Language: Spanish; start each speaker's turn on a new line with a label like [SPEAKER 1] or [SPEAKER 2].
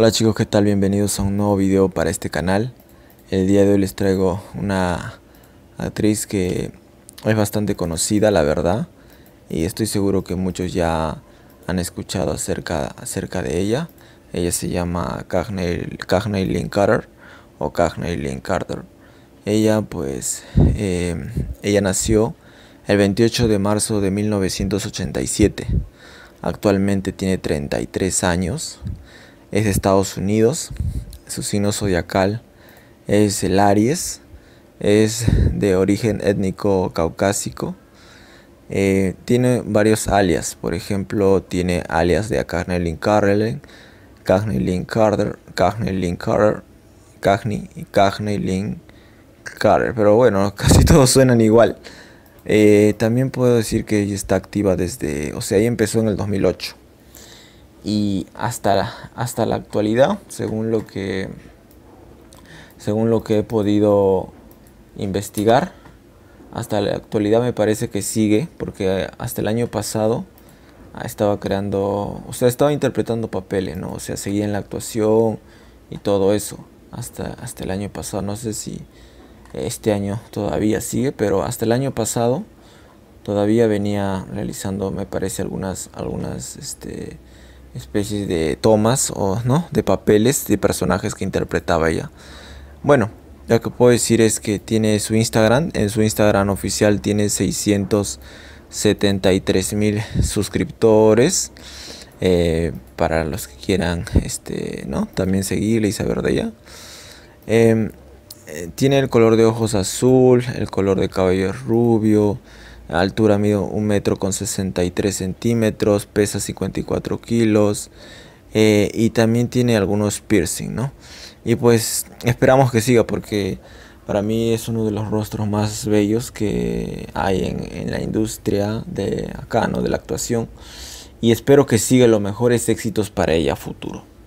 [SPEAKER 1] Hola chicos, ¿qué tal? Bienvenidos a un nuevo video para este canal. El día de hoy les traigo una actriz que es bastante conocida, la verdad. Y estoy seguro que muchos ya han escuchado acerca, acerca de ella. Ella se llama Cagney Lynn Carter o Lynn Carter. Ella pues, eh, ella nació el 28 de marzo de 1987. Actualmente tiene 33 años es de Estados Unidos. Su signo zodiacal es el Aries. Es de origen étnico caucásico. Eh, tiene varios alias. Por ejemplo, tiene alias de Cagnelin Carrelen, Lynn Carter, Lynn Carter, Cagney y Lynn Carter. Pero bueno, casi todos suenan igual. Eh, también puedo decir que ella está activa desde, o sea, ella empezó en el 2008 y hasta la, hasta la actualidad, según lo que según lo que he podido investigar, hasta la actualidad me parece que sigue, porque hasta el año pasado ah, estaba creando, o sea, estaba interpretando papeles, ¿no? O sea, seguía en la actuación y todo eso, hasta, hasta el año pasado, no sé si este año todavía sigue, pero hasta el año pasado todavía venía realizando, me parece, algunas, algunas, este, especies de tomas o no de papeles de personajes que interpretaba ella bueno lo que puedo decir es que tiene su Instagram en su Instagram oficial tiene 673 mil suscriptores eh, para los que quieran este no también seguirle y saber de ella em, eh, tiene el color de ojos azul el color de cabello rubio altura mido un metro con 63 centímetros, pesa 54 kilos eh, y también tiene algunos piercing, ¿no? Y pues esperamos que siga porque para mí es uno de los rostros más bellos que hay en, la industria de acá, ¿no? De la actuación. Y espero que siga los mejores éxitos para ella futuro.